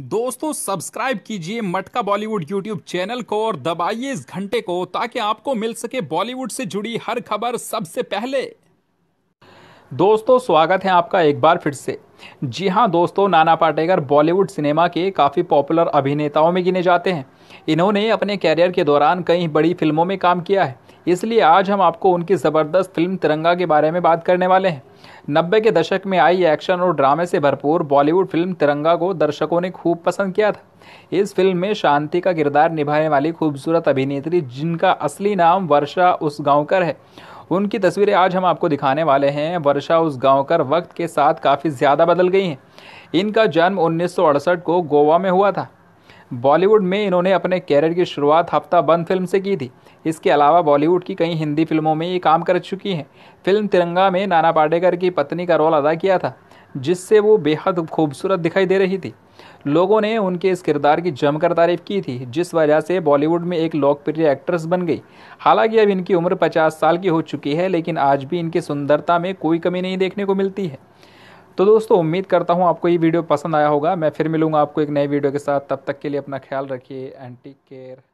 दोस्तों सब्सक्राइब कीजिए मटका बॉलीवुड यूट्यूब चैनल को और दबाइए इस घंटे को ताकि आपको मिल सके बॉलीवुड से जुड़ी हर खबर सबसे पहले दोस्तों स्वागत है आपका एक बार फिर से जी हाँ दोस्तों नाना पाटेकर बॉलीवुड सिनेमा के काफ़ी पॉपुलर अभिनेताओं में गिने जाते हैं इन्होंने अपने कैरियर के दौरान कई बड़ी फिल्मों में काम किया है इसलिए आज हम आपको उनकी ज़बरदस्त फिल्म तिरंगा के बारे में बात करने वाले हैं नब्बे के दशक में आई एक्शन और ड्रामे से भरपूर बॉलीवुड फिल्म तिरंगा को दर्शकों ने खूब पसंद किया था इस फिल्म में शांति का किरदार निभाने वाली खूबसूरत अभिनेत्री जिनका असली नाम वर्षा उस गाँवकर है उनकी तस्वीरें आज हम आपको दिखाने वाले हैं वर्षा उस गांव कर वक्त के साथ काफ़ी ज़्यादा बदल गई हैं इनका जन्म उन्नीस को गोवा में हुआ था बॉलीवुड में इन्होंने अपने कैरियर की शुरुआत हफ्ता बंद फिल्म से की थी इसके अलावा बॉलीवुड की कई हिंदी फिल्मों में ये काम कर चुकी हैं फिल्म तिरंगा में नाना पाटेकर की पत्नी का रोल अदा किया था जिससे वो बेहद खूबसूरत दिखाई दे रही थी लोगों ने उनके इस किरदार की जमकर तारीफ की थी जिस वजह से बॉलीवुड में एक लोकप्रिय एक्ट्रेस बन गई हालांकि अब इनकी उम्र 50 साल की हो चुकी है लेकिन आज भी इनकी सुंदरता में कोई कमी नहीं देखने को मिलती है तो दोस्तों उम्मीद करता हूँ आपको ये वीडियो पसंद आया होगा मैं फिर मिलूँगा आपको एक नए वीडियो के साथ तब तक के लिए अपना ख्याल रखिए एंड टेक केयर